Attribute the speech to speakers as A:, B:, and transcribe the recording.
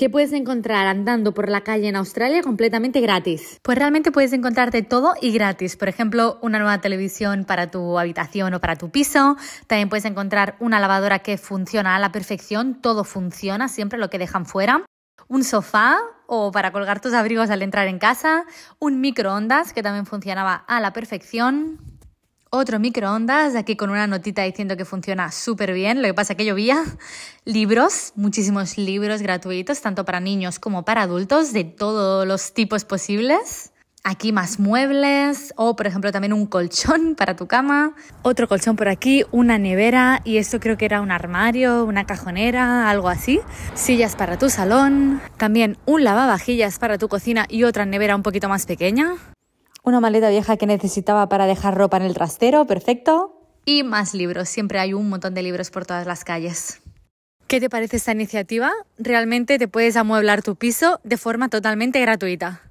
A: ¿Qué puedes encontrar andando por la calle en Australia completamente gratis? Pues realmente puedes encontrarte todo y gratis. Por ejemplo, una nueva televisión para tu habitación o para tu piso. También puedes encontrar una lavadora que funciona a la perfección. Todo funciona, siempre lo que dejan fuera. Un sofá o para colgar tus abrigos al entrar en casa. Un microondas que también funcionaba a la perfección otro microondas, aquí con una notita diciendo que funciona súper bien, lo que pasa que llovía, libros, muchísimos libros gratuitos, tanto para niños como para adultos, de todos los tipos posibles. Aquí más muebles o, por ejemplo, también un colchón para tu cama. Otro colchón por aquí, una nevera y esto creo que era un armario, una cajonera, algo así. Sillas para tu salón. También un lavavajillas para tu cocina y otra nevera un poquito más pequeña
B: una maleta vieja que necesitaba para dejar ropa en el trastero, perfecto.
A: Y más libros, siempre hay un montón de libros por todas las calles. ¿Qué te parece esta iniciativa? Realmente te puedes amueblar tu piso de forma totalmente gratuita.